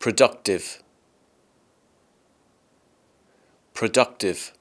productive productive